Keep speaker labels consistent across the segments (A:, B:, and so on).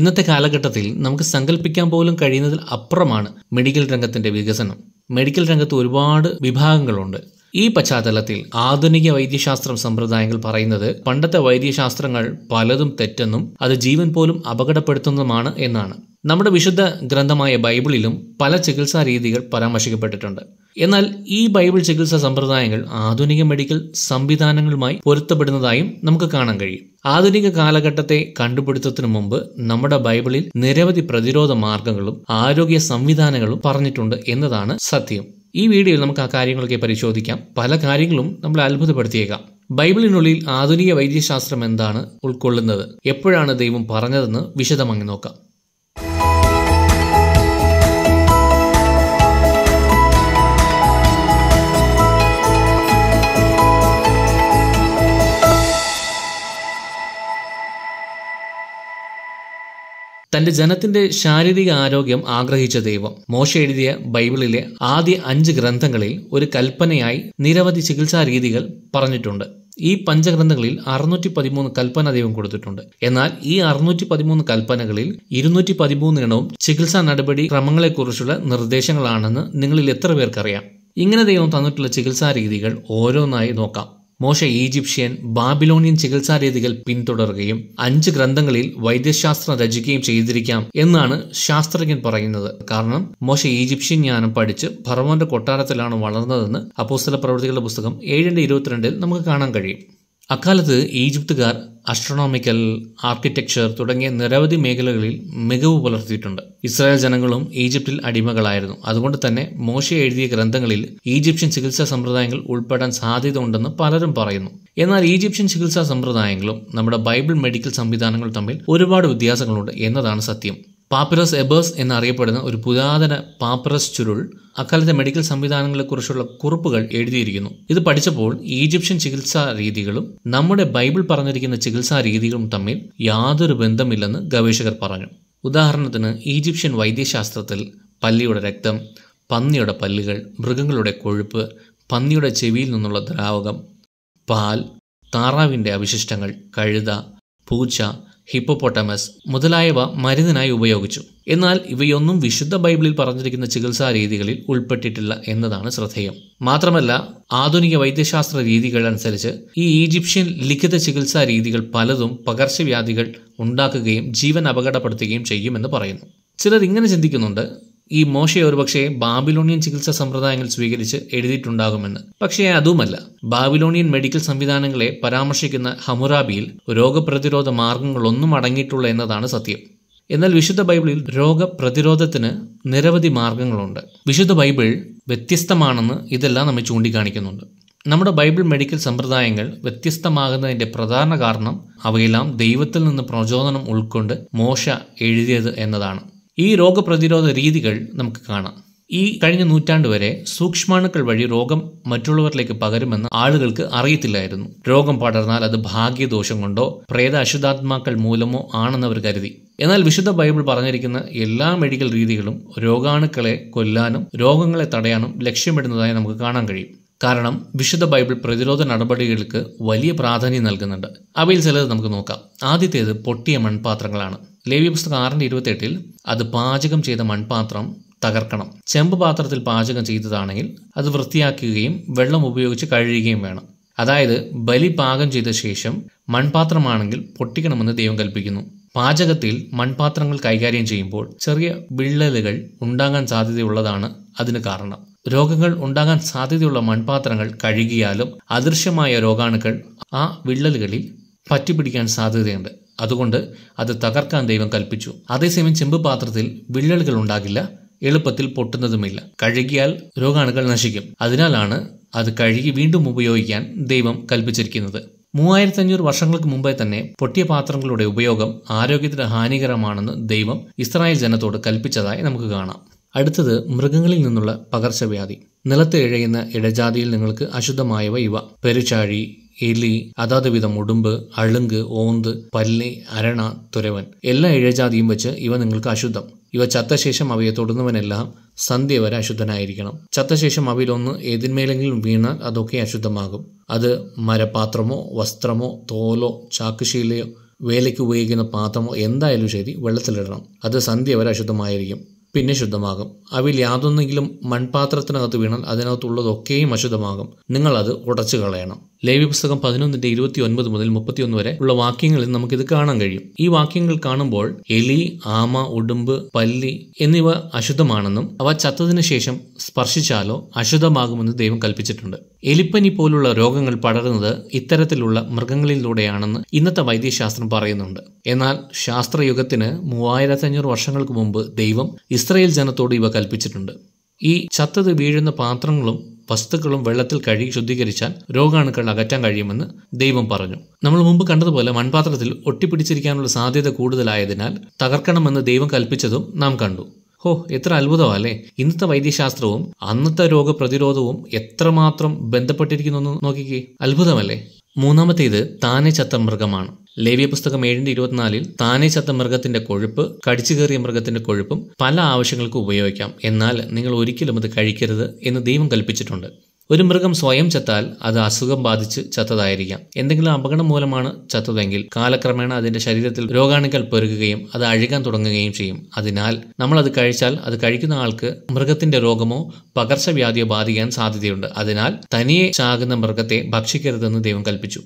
A: ഇന്നത്തെ കാലഘട്ടത്തിൽ നമുക്ക് സങ്കല്പിക്കാൻ പോലും കഴിയുന്നതിൽ അപ്പുറമാണ് മെഡിക്കൽ രംഗത്തിന്റെ വികസനം മെഡിക്കൽ രംഗത്ത് ഒരുപാട് വിഭാഗങ്ങളുണ്ട് ഈ പശ്ചാത്തലത്തിൽ ആധുനിക വൈദ്യശാസ്ത്രം സമ്പ്രദായങ്ങൾ പറയുന്നത് പണ്ടത്തെ വൈദ്യശാസ്ത്രങ്ങൾ പലതും തെറ്റെന്നും അത് ജീവൻ പോലും അപകടപ്പെടുത്തുന്നതുമാണ് എന്നാണ് നമ്മുടെ വിശുദ്ധ ഗ്രന്ഥമായ ബൈബിളിലും പല ചികിത്സാ രീതികൾ പരാമർശിക്കപ്പെട്ടിട്ടുണ്ട് എന്നാൽ ഈ ബൈബിൾ ചികിത്സാ സമ്പ്രദായങ്ങൾ ആധുനിക മെഡിക്കൽ സംവിധാനങ്ങളുമായി പൊരുത്തപ്പെടുന്നതായും നമുക്ക് കാണാൻ കഴിയും ആധുനിക കാലഘട്ടത്തെ കണ്ടുപിടുത്തത്തിനു മുമ്പ് നമ്മുടെ ബൈബിളിൽ നിരവധി പ്രതിരോധ മാർഗങ്ങളും ആരോഗ്യ സംവിധാനങ്ങളും പറഞ്ഞിട്ടുണ്ട് എന്നതാണ് സത്യം ഈ വീഡിയോയിൽ നമുക്ക് ആ കാര്യങ്ങളൊക്കെ പരിശോധിക്കാം പല കാര്യങ്ങളും നമ്മൾ അത്ഭുതപ്പെടുത്തിയേക്കാം ബൈബിളിനുള്ളിൽ ആധുനിക വൈദ്യശാസ്ത്രം എന്താണ് ഉൾക്കൊള്ളുന്നത് എപ്പോഴാണ് ദൈവം പറഞ്ഞതെന്ന് വിശദമങ്ങി നോക്കാം തന്റെ ജനത്തിന്റെ ശാരീരിക ആരോഗ്യം ആഗ്രഹിച്ച ദൈവം മോശ എഴുതിയ ബൈബിളിലെ ആദ്യ അഞ്ച് ഗ്രന്ഥങ്ങളിൽ ഒരു കൽപ്പനയായി നിരവധി ചികിത്സാ രീതികൾ പറഞ്ഞിട്ടുണ്ട് ഈ പഞ്ചഗ്രന്ഥങ്ങളിൽ അറുന്നൂറ്റി പതിമൂന്ന് കൽപ്പന ദൈവം കൊടുത്തിട്ടുണ്ട് എന്നാൽ ഈ അറുന്നൂറ്റി പതിമൂന്ന് കൽപ്പനകളിൽ ഇരുന്നൂറ്റി പതിമൂന്ന് ഇണവും ചികിത്സാ നടപടി ക്രമങ്ങളെക്കുറിച്ചുള്ള നിർദ്ദേശങ്ങളാണെന്ന് നിങ്ങളിൽ എത്ര പേർക്കറിയാം ഇങ്ങനെ ദൈവം തന്നിട്ടുള്ള ചികിത്സാ രീതികൾ ഓരോന്നായി നോക്കാം മോശ ഈജിപ്ഷ്യൻ ബാബിലോണിയൻ ചികിത്സാ പിന്തുടരുകയും അഞ്ച് ഗ്രന്ഥങ്ങളിൽ വൈദ്യശാസ്ത്രം രചിക്കുകയും ചെയ്തിരിക്കാം എന്നാണ് ശാസ്ത്രജ്ഞൻ പറയുന്നത് കാരണം മോശ ഈജിപ്ഷ്യൻ ജ്ഞാനം പഠിച്ച് ഭർവന്റെ കൊട്ടാരത്തിലാണ് വളർന്നതെന്ന് അപ്പോസ്തല പ്രവൃത്തികളുടെ പുസ്തകം ഏഴിന്റെ ഇരുപത്തിരണ്ടിൽ നമുക്ക് കാണാൻ കഴിയും അക്കാലത്ത് ഈജിപ്തുകാർ അസ്ട്രോണോമിക്കൽ ആർക്കിടെക്ചർ തുടങ്ങിയ നിരവധി മേഖലകളിൽ മികവ് പുലർത്തിയിട്ടുണ്ട് ഇസ്രായേൽ ജനങ്ങളും ഈജിപ്തിൽ അടിമകളായിരുന്നു അതുകൊണ്ട് തന്നെ മോശ എഴുതിയ ഗ്രന്ഥങ്ങളിൽ ഈജിപ്ഷ്യൻ ചികിത്സാ സമ്പ്രദായങ്ങൾ ഉൾപ്പെടാൻ സാധ്യത ഉണ്ടെന്ന് പലരും പറയുന്നു എന്നാൽ ഈജിപ്ഷ്യൻ ചികിത്സാ സമ്പ്രദായങ്ങളും നമ്മുടെ ബൈബിൾ മെഡിക്കൽ സംവിധാനങ്ങൾ തമ്മിൽ ഒരുപാട് വ്യത്യാസങ്ങളുണ്ട് എന്നതാണ് സത്യം പാപ്പിറസ് എബേഴ്സ് എന്നറിയപ്പെടുന്ന ഒരു പുരാതന പാപ്പിറസ് ചുരുൾ അക്കാലത്തെ മെഡിക്കൽ സംവിധാനങ്ങളെക്കുറിച്ചുള്ള കുറിപ്പുകൾ എഴുതിയിരിക്കുന്നു ഇത് പഠിച്ചപ്പോൾ ഈജിപ്ഷ്യൻ ചികിത്സാ രീതികളും നമ്മുടെ ബൈബിൾ പറഞ്ഞിരിക്കുന്ന ചികിത്സാ രീതികളും തമ്മിൽ യാതൊരു ബന്ധമില്ലെന്ന് ഗവേഷകർ പറഞ്ഞു ഉദാഹരണത്തിന് ഈജിപ്ഷ്യൻ വൈദ്യശാസ്ത്രത്തിൽ പല്ലിയുടെ രക്തം പന്നിയുടെ പല്ലുകൾ മൃഗങ്ങളുടെ കൊഴുപ്പ് പന്നിയുടെ ചെവിയിൽ നിന്നുള്ള ദ്രാവകം പാൽ താറാവിൻ്റെ അവശിഷ്ടങ്ങൾ കഴുത പൂച്ച ഹിപ്പോപ്പൊട്ടമസ് മുതലായവ മരുന്നിനായി ഉപയോഗിച്ചു എന്നാൽ ഇവയൊന്നും വിശുദ്ധ ബൈബിളിൽ പറഞ്ഞിരിക്കുന്ന ചികിത്സാ രീതികളിൽ ഉൾപ്പെട്ടിട്ടില്ല എന്നതാണ് ശ്രദ്ധേയം മാത്രമല്ല ആധുനിക വൈദ്യശാസ്ത്ര രീതികൾ അനുസരിച്ച് ഈ ഈജിപ്ഷ്യൻ ലിഖിത ചികിത്സാ രീതികൾ പലതും പകർച്ചവ്യാധികൾ ഉണ്ടാക്കുകയും ജീവൻ അപകടപ്പെടുത്തുകയും ചെയ്യുമെന്ന് പറയുന്നു ചിലർ ഇങ്ങനെ ചിന്തിക്കുന്നുണ്ട് ഈ ഒരു പക്ഷേ ബാബിലോണിയൻ ചികിത്സാ സമ്പ്രദായങ്ങൾ സ്വീകരിച്ച് എഴുതിയിട്ടുണ്ടാകുമെന്ന് പക്ഷേ അതുമല്ല ബാബിലോണിയൻ മെഡിക്കൽ സംവിധാനങ്ങളെ പരാമർശിക്കുന്ന ഹമുറാബിയിൽ രോഗപ്രതിരോധ മാർഗങ്ങളൊന്നും അടങ്ങിയിട്ടുള്ള എന്നതാണ് സത്യം എന്നാൽ വിശുദ്ധ ബൈബിളിൽ രോഗപ്രതിരോധത്തിന് നിരവധി മാർഗങ്ങളുണ്ട് വിശുദ്ധ ബൈബിൾ വ്യത്യസ്തമാണെന്ന് ഇതെല്ലാം നമ്മെ ചൂണ്ടിക്കാണിക്കുന്നുണ്ട് നമ്മുടെ ബൈബിൾ മെഡിക്കൽ സമ്പ്രദായങ്ങൾ വ്യത്യസ്തമാകുന്നതിന്റെ പ്രധാന കാരണം അവയെല്ലാം ദൈവത്തിൽ നിന്ന് പ്രചോദനം ഉൾക്കൊണ്ട് മോശ എഴുതിയത് എന്നതാണ് ഈ രോഗപ്രതിരോധ രീതികൾ നമുക്ക് കാണാം ഈ കഴിഞ്ഞ നൂറ്റാണ്ട് വരെ സൂക്ഷ്മാണുക്കൾ വഴി രോഗം മറ്റുള്ളവരിലേക്ക് പകരുമെന്ന് ആളുകൾക്ക് അറിയത്തില്ലായിരുന്നു രോഗം പടർന്നാൽ അത് ഭാഗ്യദോഷം കൊണ്ടോ പ്രേത അശുദ്ധാത്മാക്കൾ മൂലമോ ആണെന്നവർ കരുതി എന്നാൽ വിശുദ്ധ ബൈബിൾ പറഞ്ഞിരിക്കുന്ന എല്ലാ മെഡിക്കൽ രീതികളും രോഗാണുക്കളെ കൊല്ലാനും രോഗങ്ങളെ തടയാനും ലക്ഷ്യമിടുന്നതായി നമുക്ക് കാണാൻ കഴിയും കാരണം വിശുദ്ധ ബൈബിൾ പ്രതിരോധ നടപടികൾക്ക് വലിയ പ്രാധാന്യം നൽകുന്നുണ്ട് അവയിൽ ചിലത് നമുക്ക് നോക്കാം ആദ്യത്തേത് പൊട്ടിയ മൺപാത്രങ്ങളാണ് ലേവ്യ പുസ്തകം ആറിന്റെ ഇരുപത്തെട്ടിൽ അത് പാചകം ചെയ്ത മൺപാത്രം തകർക്കണം ചെമ്പ് പാത്രത്തിൽ പാചകം ചെയ്തതാണെങ്കിൽ അത് വൃത്തിയാക്കുകയും വെള്ളം ഉപയോഗിച്ച് കഴുകുകയും വേണം അതായത് ബലി പാകം ചെയ്ത ശേഷം മൺപാത്രമാണെങ്കിൽ പൊട്ടിക്കണമെന്ന് ദൈവം കൽപ്പിക്കുന്നു പാചകത്തിൽ മൺപാത്രങ്ങൾ കൈകാര്യം ചെയ്യുമ്പോൾ ചെറിയ വിള്ളലുകൾ ഉണ്ടാകാൻ സാധ്യതയുള്ളതാണ് അതിന് കാരണം രോഗങ്ങൾ ഉണ്ടാകാൻ സാധ്യതയുള്ള മൺപാത്രങ്ങൾ കഴുകിയാലും അദൃശ്യമായ രോഗാണുക്കൾ ആ വിള്ളലുകളിൽ പറ്റിപ്പിടിക്കാൻ സാധ്യതയുണ്ട് അതുകൊണ്ട് അത് തകർക്കാൻ ദൈവം കൽപ്പിച്ചു അതേസമയം ചെമ്പ് പാത്രത്തിൽ വിള്ളലുകൾ ഉണ്ടാകില്ല എളുപ്പത്തിൽ പൊട്ടുന്നതുമില്ല കഴുകിയാൽ രോഗാണുക്കൾ നശിക്കും അതിനാലാണ് അത് കഴുകി വീണ്ടും ഉപയോഗിക്കാൻ ദൈവം കൽപ്പിച്ചിരിക്കുന്നത് മൂവായിരത്തഞ്ഞൂറ് വർഷങ്ങൾക്ക് മുമ്പേ തന്നെ പൊട്ടിയ പാത്രങ്ങളുടെ ഉപയോഗം ആരോഗ്യത്തിന് ഹാനികരമാണെന്ന് ദൈവം ഇസ്രായേൽ ജനത്തോട് കൽപ്പിച്ചതായി നമുക്ക് കാണാം അടുത്തത് മൃഗങ്ങളിൽ നിന്നുള്ള പകർച്ചവ്യാധി നിലത്ത് ഇഴയുന്ന ഇടജാതിയിൽ നിങ്ങൾക്ക് അശുദ്ധമായവ ഇവ പെരുചാഴി എലി അതാതുവിധം ഉടുമ്പ് അളുങ്ക് ഓന്ത് പല്ലി അരണ തുരവൻ എല്ലാ ഇഴജാതിയും വെച്ച് ഇവ നിങ്ങൾക്ക് അശുദ്ധം ഇവ ചത്തശേഷം അവയെ തൊടുന്നവനെല്ലാം സന്ധ്യ വരെ അശുദ്ധനായിരിക്കണം ചത്തശേഷം അവയിലൊന്ന് ഏതിന്മേലെങ്കിലും വീണാൽ അതൊക്കെ അശുദ്ധമാകും അത് മരപാത്രമോ വസ്ത്രമോ തോലോ ചാക്കുശീലയോ വേലയ്ക്ക് ഉപയോഗിക്കുന്ന പാത്രമോ എന്തായാലും ശരി വെള്ളത്തിലിടണം അത് സന്ധ്യ വരെ അശുദ്ധമായിരിക്കും പിന്നെ ശുദ്ധമാകും അവയിൽ യാതൊന്നെങ്കിലും മൺപാത്രത്തിനകത്ത് വീണാൽ അതിനകത്തുള്ളതൊക്കെയും അശുദ്ധമാകും നിങ്ങളത് ഉടച്ചു കളയണം ലേവി പുസ്തകം പതിനൊന്നിന്റെ ഇരുപത്തി ഒൻപത് മുതൽ മുപ്പത്തിയൊന്ന് വരെ ഉള്ള വാക്യങ്ങളിൽ നമുക്കിത് കാണാൻ കഴിയും ഈ വാക്യങ്ങൾ കാണുമ്പോൾ എലി ആമ ഉടുമ്പ് പല്ലി എന്നിവ അശുദ്ധമാണെന്നും അവ ചത്തതിനു ശേഷം സ്പർശിച്ചാലോ അശുദ്ധമാകുമെന്ന് ദൈവം കൽപ്പിച്ചിട്ടുണ്ട് എലിപ്പനി പോലുള്ള രോഗങ്ങൾ പടരുന്നത് ഇത്തരത്തിലുള്ള മൃഗങ്ങളിലൂടെയാണെന്ന് ഇന്നത്തെ വൈദ്യശാസ്ത്രം പറയുന്നുണ്ട് എന്നാൽ ശാസ്ത്രയുഗത്തിന് മൂവായിരത്തഞ്ഞൂറ് വർഷങ്ങൾക്ക് മുമ്പ് ദൈവം ഇസ്രയേൽ ജനത്തോട് ഇവ കൽപ്പിച്ചിട്ടുണ്ട് ഈ ചത്തത് വീഴുന്ന പാത്രങ്ങളും വസ്തുക്കളും വെള്ളത്തിൽ കഴുകി ശുദ്ധീകരിച്ചാൽ രോഗാണുക്കൾ അകറ്റാൻ കഴിയുമെന്ന് ദൈവം പറഞ്ഞു നമ്മൾ മുമ്പ് കണ്ടതുപോലെ മൺപാത്രത്തിൽ ഒട്ടിപ്പിടിച്ചിരിക്കാനുള്ള സാധ്യത കൂടുതലായതിനാൽ തകർക്കണമെന്ന് ദൈവം കൽപ്പിച്ചതും നാം കണ്ടു ഹോ എത്ര അത്ഭുതമല്ലേ ഇന്നത്തെ വൈദ്യശാസ്ത്രവും അന്നത്തെ രോഗപ്രതിരോധവും എത്രമാത്രം ബന്ധപ്പെട്ടിരിക്കുന്നു നോക്കിക്കേ അത്ഭുതമല്ലേ മൂന്നാമത്തേത് താനെ ചത്ത മൃഗമാണ് ലേവ്യ പുസ്തകം ഏഴിന്റെ ഇരുപത്തിനാലിൽ താനേ ചത്ത മൃഗത്തിന്റെ കൊഴുപ്പ് കടിച്ചു കയറിയ മൃഗത്തിന്റെ കൊഴുപ്പും പല ആവശ്യങ്ങൾക്കും ഉപയോഗിക്കാം എന്നാൽ നിങ്ങൾ ഒരിക്കലും അത് കഴിക്കരുത് എന്ന് ദൈവം കൽപ്പിച്ചിട്ടുണ്ട് ഒരു മൃഗം സ്വയം ചത്താൽ അത് അസുഖം ബാധിച്ച് ചത്തതായിരിക്കാം എന്തെങ്കിലും അപകടം മൂലമാണ് ചത്തതെങ്കിൽ കാലക്രമേണ അതിന്റെ ശരീരത്തിൽ രോഗാണുക്കൾ പെരുകുകയും അത് അഴുകാൻ തുടങ്ങുകയും ചെയ്യും അതിനാൽ നമ്മൾ അത് കഴിച്ചാൽ അത് കഴിക്കുന്ന ആൾക്ക് മൃഗത്തിന്റെ രോഗമോ പകർച്ചവ്യാധിയോ ബാധിക്കാൻ സാധ്യതയുണ്ട് അതിനാൽ തനിയെ ചാകുന്ന മൃഗത്തെ ഭക്ഷിക്കരുതെന്ന് ദൈവം കൽപ്പിച്ചു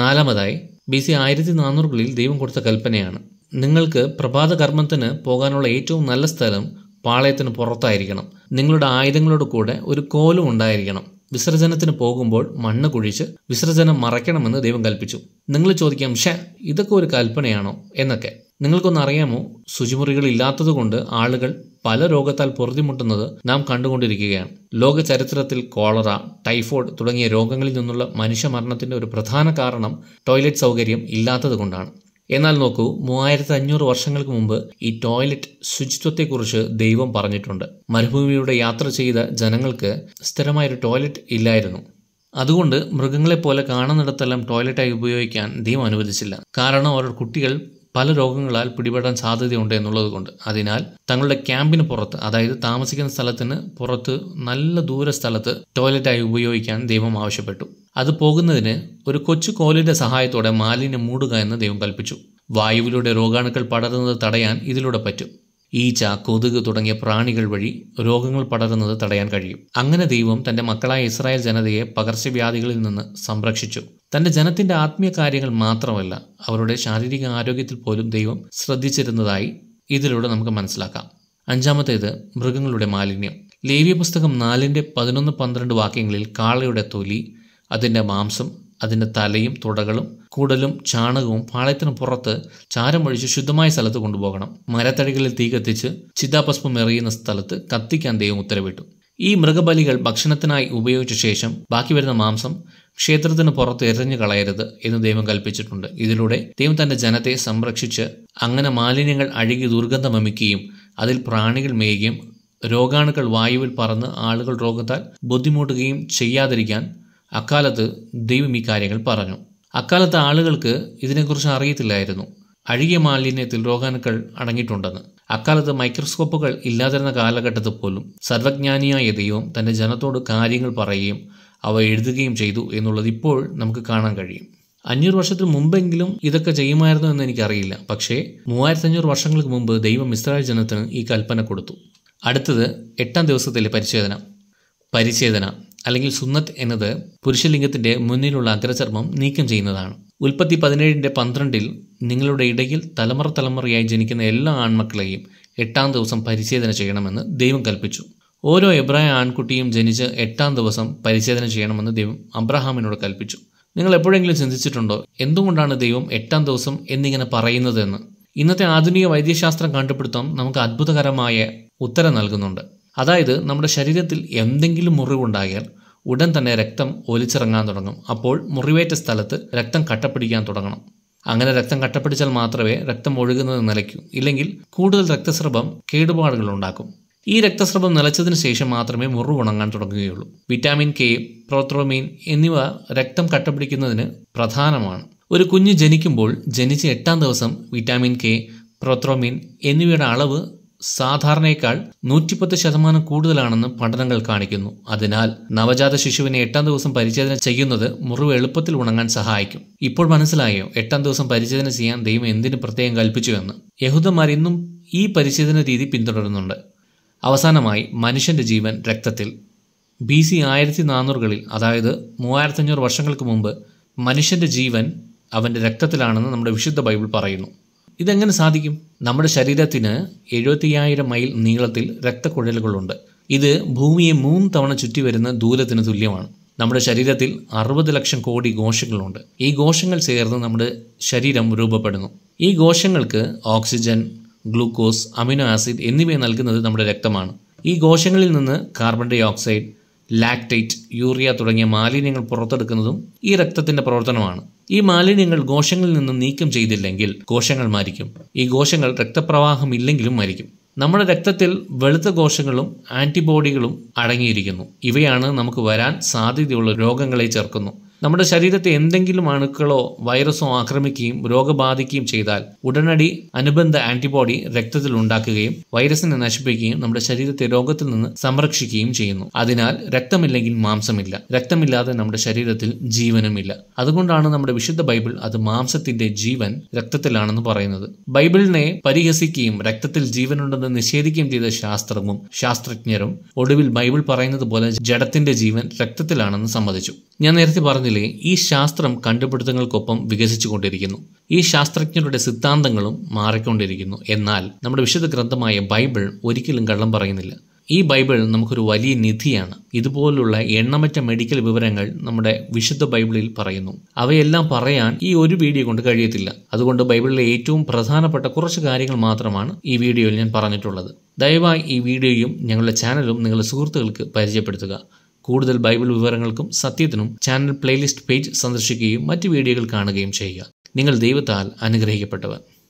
A: നാലാമതായി ബി സി ആയിരത്തി നാനൂറുകളിൽ ദൈവം കൊടുത്ത കൽപ്പനയാണ് നിങ്ങൾക്ക് പ്രഭാത കർമ്മത്തിന് പോകാനുള്ള ഏറ്റവും നല്ല സ്ഥലം പാളയത്തിന് പുറത്തായിരിക്കണം നിങ്ങളുടെ ആയുധങ്ങളോട് കൂടെ ഒരു കോലും ഉണ്ടായിരിക്കണം വിസർജനത്തിന് പോകുമ്പോൾ മണ്ണ് കുഴിച്ച് വിസർജനം മറയ്ക്കണമെന്ന് ദൈവം കൽപ്പിച്ചു നിങ്ങൾ ചോദിക്കാം ഷെ ഇതൊക്കെ ഒരു കൽപ്പനയാണോ എന്നൊക്കെ നിങ്ങൾക്കൊന്നറിയാമോ ശുചിമുറികൾ ഇല്ലാത്തതുകൊണ്ട് ആളുകൾ പല രോഗത്താൽ പൊറുതിമുട്ടുന്നത് നാം കണ്ടുകൊണ്ടിരിക്കുകയാണ് ലോക ചരിത്രത്തിൽ കോളറ ടൈഫോയിഡ് തുടങ്ങിയ രോഗങ്ങളിൽ നിന്നുള്ള മനുഷ്യ ഒരു പ്രധാന കാരണം ടോയ്ലറ്റ് സൗകര്യം ഇല്ലാത്തതുകൊണ്ടാണ് എന്നാൽ നോക്കൂ മൂവായിരത്തി അഞ്ഞൂറ് വർഷങ്ങൾക്ക് മുമ്പ് ഈ ടോയ്ലറ്റ് ശുചിത്വത്തെക്കുറിച്ച് ദൈവം പറഞ്ഞിട്ടുണ്ട് മരുഭൂമിയുടെ യാത്ര ചെയ്ത ജനങ്ങൾക്ക് സ്ഥിരമായൊരു ടോയ്ലറ്റ് ഇല്ലായിരുന്നു അതുകൊണ്ട് മൃഗങ്ങളെപ്പോലെ കാണുന്നിടത്തെല്ലാം ടോയ്ലറ്റായി ഉപയോഗിക്കാൻ ദൈവം അനുവദിച്ചില്ല കാരണം അവരുടെ കുട്ടികൾ പല രോഗങ്ങളാൽ പിടിപെടാൻ സാധ്യതയുണ്ട് എന്നുള്ളത് കൊണ്ട് അതിനാൽ തങ്ങളുടെ ക്യാമ്പിന് പുറത്ത് അതായത് താമസിക്കുന്ന സ്ഥലത്തിന് പുറത്ത് നല്ല ദൂര സ്ഥലത്ത് ടോയ്ലറ്റായി ഉപയോഗിക്കാൻ ദൈവം ആവശ്യപ്പെട്ടു അത് പോകുന്നതിന് ഒരു കൊച്ചു കോലിന്റെ സഹായത്തോടെ മാലിന്യം മൂടുക എന്ന് ദൈവം കൽപ്പിച്ചു വായുവിലൂടെ രോഗാണുക്കൾ പടരുന്നത് തടയാൻ ഇതിലൂടെ പറ്റും ഈച്ച കൊതുക് തുടങ്ങിയ പ്രാണികൾ വഴി രോഗങ്ങൾ പടരുന്നത് തടയാൻ കഴിയും അങ്ങനെ ദൈവം തന്റെ മക്കളായ ഇസ്രായേൽ ജനതയെ പകർച്ചവ്യാധികളിൽ നിന്ന് സംരക്ഷിച്ചു തന്റെ ജനത്തിന്റെ ആത്മീയ കാര്യങ്ങൾ മാത്രമല്ല അവരുടെ ശാരീരിക ആരോഗ്യത്തിൽ പോലും ദൈവം ശ്രദ്ധിച്ചിരുന്നതായി ഇതിലൂടെ നമുക്ക് മനസ്സിലാക്കാം അഞ്ചാമത്തേത് മൃഗങ്ങളുടെ മാലിന്യം ലേവ്യ പുസ്തകം നാലിന്റെ പതിനൊന്ന് പന്ത്രണ്ട് വാക്യങ്ങളിൽ കാളയുടെ തൊലി അതിന്റെ മാംസം അതിൻ്റെ തലയും തുടകളും കൂടലും ചാണകവും പാളയത്തിന് പുറത്ത് ചാരമൊഴിച്ച് ശുദ്ധമായ സ്ഥലത്ത് കൊണ്ടുപോകണം മരത്തടികളിൽ തീ കത്തിച്ച് ചിതാഭസ്മം എറിയുന്ന സ്ഥലത്ത് കത്തിക്കാൻ ദൈവം ഉത്തരവിട്ടു ഈ മൃഗബലികൾ ഭക്ഷണത്തിനായി ഉപയോഗിച്ച ശേഷം ബാക്കി വരുന്ന മാംസം ക്ഷേത്രത്തിന് പുറത്ത് എറിഞ്ഞു കളയരുത് എന്ന് ദൈവം കൽപ്പിച്ചിട്ടുണ്ട് ഇതിലൂടെ ദൈവം തന്റെ ജനത്തെ സംരക്ഷിച്ച് അങ്ങനെ മാലിന്യങ്ങൾ അഴുകി ദുർഗന്ധം വമിക്കുകയും അതിൽ പ്രാണികൾ മേയുകയും രോഗാണുക്കൾ വായുവിൽ പറന്ന് ആളുകൾ രോഗത്താൽ ബുദ്ധിമുട്ടുകയും ചെയ്യാതിരിക്കാൻ അക്കാലത്ത് ദൈവം ഈ കാര്യങ്ങൾ പറഞ്ഞു അക്കാലത്ത് ആളുകൾക്ക് ഇതിനെക്കുറിച്ച് അറിയത്തില്ലായിരുന്നു അഴുകിയ മാലിന്യത്തിൽ രോഗാണുക്കൾ അടങ്ങിയിട്ടുണ്ടെന്ന് അക്കാലത്ത് മൈക്രോസ്കോപ്പുകൾ ഇല്ലാതിരുന്ന കാലഘട്ടത്തിൽ പോലും സർവജ്ഞാനിയായ ദൈവം തൻ്റെ ജനത്തോട് കാര്യങ്ങൾ പറയുകയും അവ എഴുതുകയും ചെയ്തു എന്നുള്ളത് ഇപ്പോൾ നമുക്ക് കാണാൻ കഴിയും അഞ്ഞൂറ് വർഷത്തിന് മുമ്പെങ്കിലും ഇതൊക്കെ ചെയ്യുമായിരുന്നു എന്ന് എനിക്കറിയില്ല പക്ഷേ അഞ്ഞൂറ് വർഷങ്ങൾക്ക് മുമ്പ് ദൈവം ഇസ്രായേൽ ജനത്തിന് ഈ കൽപ്പന കൊടുത്തു അടുത്തത് എട്ടാം ദിവസത്തിലെ പരിചേദന പരിചേദന അല്ലെങ്കിൽ സുന്നത്ത് എന്നത് പുരുഷലിംഗത്തിന്റെ മുന്നിലുള്ള അഗ്രചർമ്മം നീക്കം ചെയ്യുന്നതാണ് ഉൽപ്പത്തി പതിനേഴിന്റെ പന്ത്രണ്ടിൽ നിങ്ങളുടെ ഇടയിൽ തലമുറ തലമുറയായി ജനിക്കുന്ന എല്ലാ ആൺമക്കളെയും എട്ടാം ദിവസം പരിച്ഛേദന ചെയ്യണമെന്ന് ദൈവം കൽപ്പിച്ചു ഓരോ എബ്രായ ആൺകുട്ടിയും ജനിച്ച് എട്ടാം ദിവസം പരിച്ഛേദന ചെയ്യണമെന്ന് ദൈവം അബ്രഹാമിനോട് കൽപ്പിച്ചു നിങ്ങൾ എപ്പോഴെങ്കിലും ചിന്തിച്ചിട്ടുണ്ടോ എന്തുകൊണ്ടാണ് ദൈവം എട്ടാം ദിവസം എന്നിങ്ങനെ പറയുന്നതെന്ന് ഇന്നത്തെ ആധുനിക വൈദ്യശാസ്ത്രം കണ്ടുപിടുത്തം നമുക്ക് അത്ഭുതകരമായ ഉത്തരം നൽകുന്നുണ്ട് അതായത് നമ്മുടെ ശരീരത്തിൽ എന്തെങ്കിലും മുറിവുണ്ടായാൽ ഉടൻ തന്നെ രക്തം ഒലിച്ചിറങ്ങാൻ തുടങ്ങും അപ്പോൾ മുറിവേറ്റ സ്ഥലത്ത് രക്തം കട്ടപ്പിടിക്കാൻ തുടങ്ങണം അങ്ങനെ രക്തം കട്ടപ്പിടിച്ചാൽ മാത്രമേ രക്തം ഒഴുകുന്നത് നിലയ്ക്കൂ ഇല്ലെങ്കിൽ കൂടുതൽ രക്തസ്രവം കേടുപാടുകൾ ഉണ്ടാക്കും ഈ രക്തസ്രവം നിലച്ചതിന് ശേഷം മാത്രമേ മുറിവ് ഉണങ്ങാൻ തുടങ്ങുകയുള്ളൂ വിറ്റാമിൻ കെ പ്രോത്രോമീൻ എന്നിവ രക്തം കട്ടപിടിക്കുന്നതിന് പ്രധാനമാണ് ഒരു കുഞ്ഞ് ജനിക്കുമ്പോൾ ജനിച്ച എട്ടാം ദിവസം വിറ്റാമിൻ കെ പ്രോത്രോമീൻ എന്നിവയുടെ അളവ് സാധാരണയേക്കാൾ നൂറ്റിപ്പത്ത് ശതമാനം കൂടുതലാണെന്ന് പഠനങ്ങൾ കാണിക്കുന്നു അതിനാൽ നവജാത ശിശുവിനെ എട്ടാം ദിവസം പരിചേദന ചെയ്യുന്നത് മുറിവ് എളുപ്പത്തിൽ ഉണങ്ങാൻ സഹായിക്കും ഇപ്പോൾ മനസ്സിലായോ എട്ടാം ദിവസം പരിചേദന ചെയ്യാൻ ദൈവം എന്തിനു പ്രത്യേകം കൽപ്പിച്ചുവെന്ന് യഹൂദന്മാർ ഇന്നും ഈ പരിചേദന രീതി പിന്തുടരുന്നുണ്ട് അവസാനമായി മനുഷ്യന്റെ ജീവൻ രക്തത്തിൽ ബി സി ആയിരത്തി നാനൂറുകളിൽ അതായത് മൂവായിരത്തഞ്ഞൂറ് വർഷങ്ങൾക്ക് മുമ്പ് മനുഷ്യന്റെ ജീവൻ അവന്റെ രക്തത്തിലാണെന്ന് നമ്മുടെ വിശുദ്ധ ബൈബിൾ പറയുന്നു ഇതെങ്ങനെ സാധിക്കും നമ്മുടെ ശരീരത്തിന് എഴുപത്തിയായിരം മൈൽ നീളത്തിൽ രക്തക്കുഴലുകളുണ്ട് ഇത് ഭൂമിയെ മൂന്ന് തവണ ചുറ്റി വരുന്ന ദൂരത്തിന് തുല്യമാണ് നമ്മുടെ ശരീരത്തിൽ അറുപത് ലക്ഷം കോടി കോശങ്ങളുണ്ട് ഈ കോശങ്ങൾ ചേർന്ന് നമ്മുടെ ശരീരം രൂപപ്പെടുന്നു ഈ കോശങ്ങൾക്ക് ഓക്സിജൻ ഗ്ലൂക്കോസ് അമിനോ ആസിഡ് എന്നിവയെ നൽകുന്നത് നമ്മുടെ രക്തമാണ് ഈ കോശങ്ങളിൽ നിന്ന് carbon dioxide lactate urea തുടങ്ങിയ മാലിന്യങ്ങൾ പുറത്തെടുക്കുന്നതും ഈ രക്തത്തിന്റെ പ്രവർത്തനമാണ് ഈ മാലിന്യങ്ങൾ കോശങ്ങളിൽ നിന്ന് നീക്കം ചെയ്തില്ലെങ്കിൽ കോശങ്ങൾ മരിക്കും ഈ കോശങ്ങൾ രക്തപ്രവാഹം ഇല്ലെങ്കിലും മരിക്കും നമ്മുടെ രക്തത്തിൽ വെളുത്ത കോശങ്ങളും ആന്റിബോഡികളും അടങ്ങിയിരിക്കുന്നു ഇവയാണ് നമുക്ക് വരാൻ സാധ്യതയുള്ള രോഗങ്ങളെ ചേർക്കുന്നു നമ്മുടെ ശരീരത്തെ എന്തെങ്കിലും അണുക്കളോ വൈറസോ ആക്രമിക്കുകയും രോഗബാധിക്കുകയും ചെയ്താൽ ഉടനടി അനുബന്ധ ആന്റിബോഡി രക്തത്തിൽ ഉണ്ടാക്കുകയും വൈറസിനെ നശിപ്പിക്കുകയും നമ്മുടെ ശരീരത്തെ രോഗത്തിൽ നിന്ന് സംരക്ഷിക്കുകയും ചെയ്യുന്നു അതിനാൽ രക്തമില്ലെങ്കിൽ മാംസമില്ല രക്തമില്ലാതെ നമ്മുടെ ശരീരത്തിൽ ജീവനുമില്ല അതുകൊണ്ടാണ് നമ്മുടെ വിശുദ്ധ ബൈബിൾ അത് മാംസത്തിന്റെ ജീവൻ രക്തത്തിലാണെന്ന് പറയുന്നത് ബൈബിളിനെ പരിഹസിക്കുകയും രക്തത്തിൽ ജീവനുണ്ടെന്ന് നിഷേധിക്കുകയും ചെയ്ത ശാസ്ത്രവും ശാസ്ത്രജ്ഞരും ഒടുവിൽ ബൈബിൾ പറയുന്നത് പോലെ ജഡത്തിന്റെ ജീവൻ രക്തത്തിലാണെന്ന് സമ്മതിച്ചു ഞാൻ നേരത്തെ പറഞ്ഞു നിലയിൽ ഈ ശാസ്ത്രം കണ്ടുപിടുത്തങ്ങൾക്കൊപ്പം വികസിച്ചുകൊണ്ടിരിക്കുന്നു ഈ ശാസ്ത്രജ്ഞരുടെ സിദ്ധാന്തങ്ങളും മാറിക്കൊണ്ടിരിക്കുന്നു എന്നാൽ നമ്മുടെ വിശുദ്ധ ഗ്രന്ഥമായ ബൈബിൾ ഒരിക്കലും കള്ളം പറയുന്നില്ല ഈ ബൈബിൾ നമുക്കൊരു വലിയ നിധിയാണ് ഇതുപോലുള്ള എണ്ണമറ്റ മെഡിക്കൽ വിവരങ്ങൾ നമ്മുടെ വിശുദ്ധ ബൈബിളിൽ പറയുന്നു അവയെല്ലാം പറയാൻ ഈ ഒരു വീഡിയോ കൊണ്ട് കഴിയത്തില്ല അതുകൊണ്ട് ബൈബിളിലെ ഏറ്റവും പ്രധാനപ്പെട്ട കുറച്ച് കാര്യങ്ങൾ മാത്രമാണ് ഈ വീഡിയോയിൽ ഞാൻ പറഞ്ഞിട്ടുള്ളത് ദയവായി ഈ വീഡിയോയും ഞങ്ങളുടെ ചാനലും നിങ്ങളുടെ സുഹൃത്തുക്കൾക്ക് പരിചയപ്പെടുത്തുക കൂടുതൽ ബൈബിൾ വിവരങ്ങൾക്കും സത്യത്തിനും ചാനൽ പ്ലേലിസ്റ്റ് പേജ് സന്ദർശിക്കുകയും മറ്റ് വീഡിയോകൾ കാണുകയും ചെയ്യുക നിങ്ങൾ ദൈവത്താൽ അനുഗ്രഹിക്കപ്പെട്ടവർ